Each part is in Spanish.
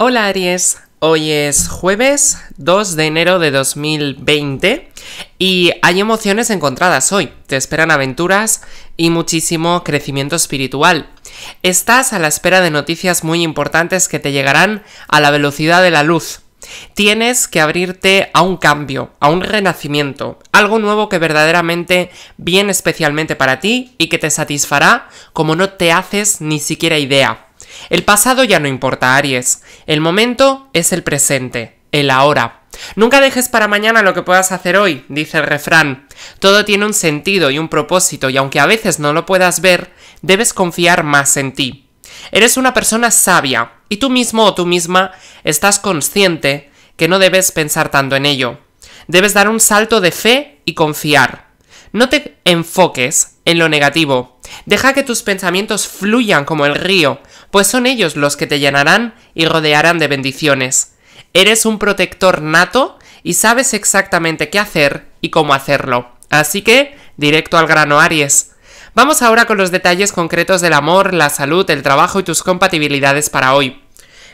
Hola Aries, hoy es jueves 2 de enero de 2020 y hay emociones encontradas hoy. Te esperan aventuras y muchísimo crecimiento espiritual. Estás a la espera de noticias muy importantes que te llegarán a la velocidad de la luz. Tienes que abrirte a un cambio, a un renacimiento, algo nuevo que verdaderamente viene especialmente para ti y que te satisfará como no te haces ni siquiera idea. El pasado ya no importa, Aries. El momento es el presente, el ahora. Nunca dejes para mañana lo que puedas hacer hoy, dice el refrán. Todo tiene un sentido y un propósito, y aunque a veces no lo puedas ver, debes confiar más en ti. Eres una persona sabia, y tú mismo o tú misma estás consciente que no debes pensar tanto en ello. Debes dar un salto de fe y confiar. No te enfoques en lo negativo. Deja que tus pensamientos fluyan como el río, pues son ellos los que te llenarán y rodearán de bendiciones. Eres un protector nato y sabes exactamente qué hacer y cómo hacerlo. Así que, directo al grano, Aries. Vamos ahora con los detalles concretos del amor, la salud, el trabajo y tus compatibilidades para hoy.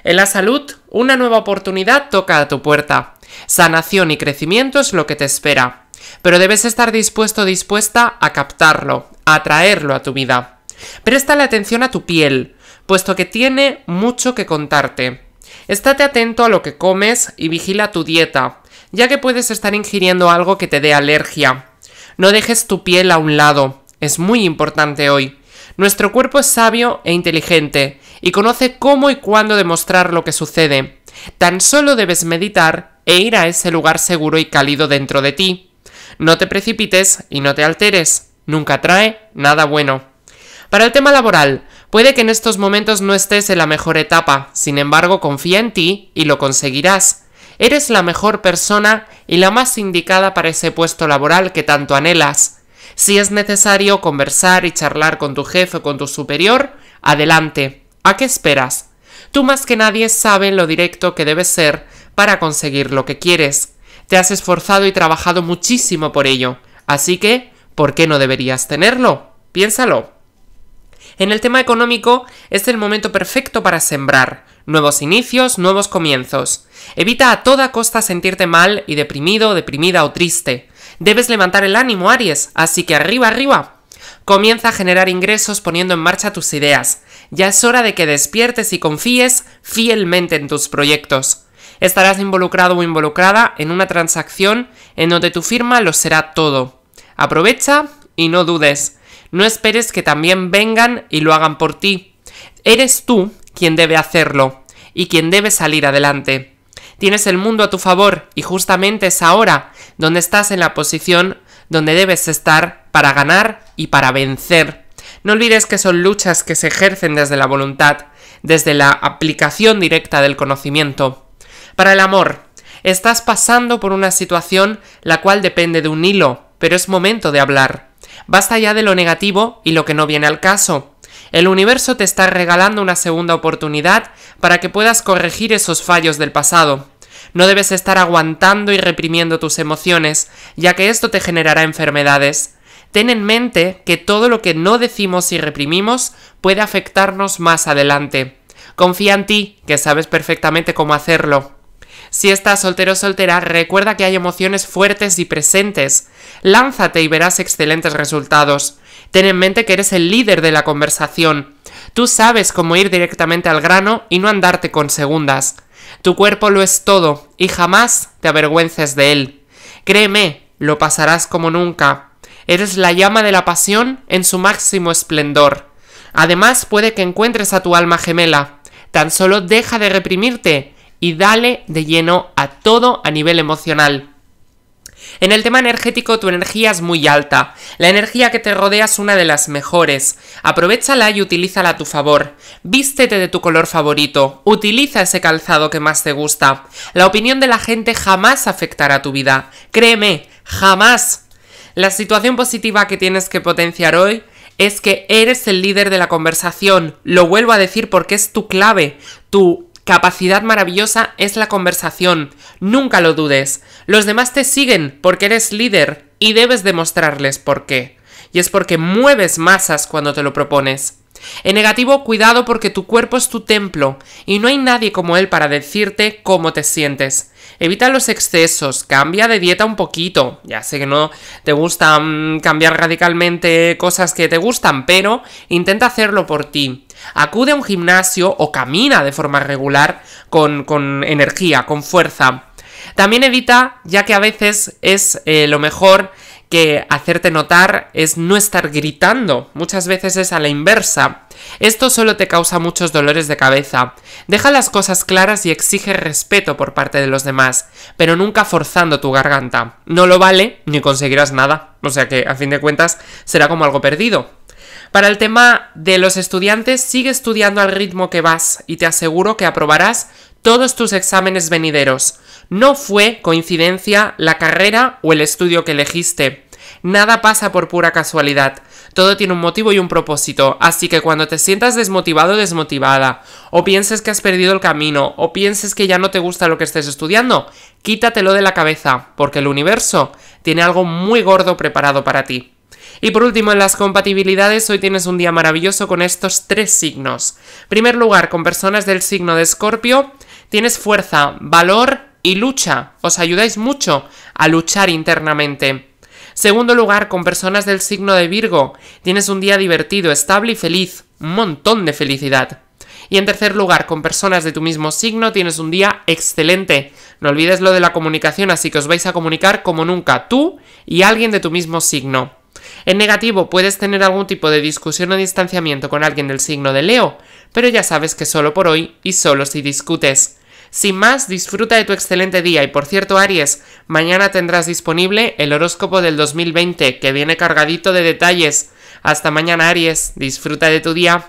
En la salud, una nueva oportunidad toca a tu puerta. Sanación y crecimiento es lo que te espera. Pero debes estar dispuesto dispuesta a captarlo, a atraerlo a tu vida. Préstale atención a tu piel, puesto que tiene mucho que contarte. Estate atento a lo que comes y vigila tu dieta, ya que puedes estar ingiriendo algo que te dé alergia. No dejes tu piel a un lado, es muy importante hoy. Nuestro cuerpo es sabio e inteligente, y conoce cómo y cuándo demostrar lo que sucede. Tan solo debes meditar e ir a ese lugar seguro y cálido dentro de ti. No te precipites y no te alteres, nunca trae nada bueno. Para el tema laboral, puede que en estos momentos no estés en la mejor etapa, sin embargo confía en ti y lo conseguirás. Eres la mejor persona y la más indicada para ese puesto laboral que tanto anhelas. Si es necesario conversar y charlar con tu jefe o con tu superior, adelante. ¿A qué esperas? Tú más que nadie sabes lo directo que debes ser para conseguir lo que quieres. Te has esforzado y trabajado muchísimo por ello. Así que, ¿por qué no deberías tenerlo? Piénsalo. En el tema económico es el momento perfecto para sembrar, nuevos inicios, nuevos comienzos. Evita a toda costa sentirte mal y deprimido, deprimida o triste. Debes levantar el ánimo, Aries, así que arriba, arriba. Comienza a generar ingresos poniendo en marcha tus ideas. Ya es hora de que despiertes y confíes fielmente en tus proyectos estarás involucrado o involucrada en una transacción en donde tu firma lo será todo. Aprovecha y no dudes. No esperes que también vengan y lo hagan por ti. Eres tú quien debe hacerlo y quien debe salir adelante. Tienes el mundo a tu favor y justamente es ahora donde estás en la posición donde debes estar para ganar y para vencer. No olvides que son luchas que se ejercen desde la voluntad, desde la aplicación directa del conocimiento. Para el amor, estás pasando por una situación la cual depende de un hilo, pero es momento de hablar. Basta ya de lo negativo y lo que no viene al caso. El universo te está regalando una segunda oportunidad para que puedas corregir esos fallos del pasado. No debes estar aguantando y reprimiendo tus emociones, ya que esto te generará enfermedades. Ten en mente que todo lo que no decimos y reprimimos puede afectarnos más adelante. Confía en ti, que sabes perfectamente cómo hacerlo. Si estás soltero o soltera, recuerda que hay emociones fuertes y presentes. Lánzate y verás excelentes resultados. Ten en mente que eres el líder de la conversación. Tú sabes cómo ir directamente al grano y no andarte con segundas. Tu cuerpo lo es todo y jamás te avergüences de él. Créeme, lo pasarás como nunca. Eres la llama de la pasión en su máximo esplendor. Además, puede que encuentres a tu alma gemela. Tan solo deja de reprimirte y dale de lleno a todo a nivel emocional. En el tema energético tu energía es muy alta. La energía que te rodea es una de las mejores. Aprovechala y utilízala a tu favor. Vístete de tu color favorito. Utiliza ese calzado que más te gusta. La opinión de la gente jamás afectará tu vida. Créeme, jamás. La situación positiva que tienes que potenciar hoy es que eres el líder de la conversación. Lo vuelvo a decir porque es tu clave, tu Capacidad maravillosa es la conversación. Nunca lo dudes. Los demás te siguen porque eres líder y debes demostrarles por qué. Y es porque mueves masas cuando te lo propones. En negativo, cuidado porque tu cuerpo es tu templo y no hay nadie como él para decirte cómo te sientes. Evita los excesos, cambia de dieta un poquito. Ya sé que no te gusta cambiar radicalmente cosas que te gustan, pero intenta hacerlo por ti. Acude a un gimnasio o camina de forma regular con, energía, con fuerza. También evita, ya que a veces es eh, lo mejor que hacerte notar es no estar gritando. Muchas veces es a la inversa. Esto solo te causa muchos dolores de cabeza. Deja las cosas claras y exige respeto por parte de los demás, pero nunca forzando tu garganta. No lo vale ni conseguirás nada. O sea que, a fin de cuentas, será como algo perdido. Para el tema de los estudiantes, sigue estudiando al ritmo que vas y te aseguro que aprobarás todos tus exámenes venideros. No fue coincidencia la carrera o el estudio que elegiste. Nada pasa por pura casualidad. Todo tiene un motivo y un propósito, así que cuando te sientas desmotivado o desmotivada, o pienses que has perdido el camino, o pienses que ya no te gusta lo que estés estudiando, quítatelo de la cabeza, porque el universo tiene algo muy gordo preparado para ti. Y por último, en las compatibilidades, hoy tienes un día maravilloso con estos tres signos. En primer lugar, con personas del signo de Escorpio, tienes fuerza, valor y lucha. Os ayudáis mucho a luchar internamente. Segundo lugar, con personas del signo de Virgo, tienes un día divertido, estable y feliz, un montón de felicidad. Y en tercer lugar, con personas de tu mismo signo tienes un día excelente. No olvides lo de la comunicación, así que os vais a comunicar como nunca, tú y alguien de tu mismo signo. En negativo, puedes tener algún tipo de discusión o distanciamiento con alguien del signo de Leo, pero ya sabes que solo por hoy y solo si discutes. Sin más, disfruta de tu excelente día y por cierto Aries, mañana tendrás disponible el horóscopo del 2020 que viene cargadito de detalles. Hasta mañana Aries, disfruta de tu día.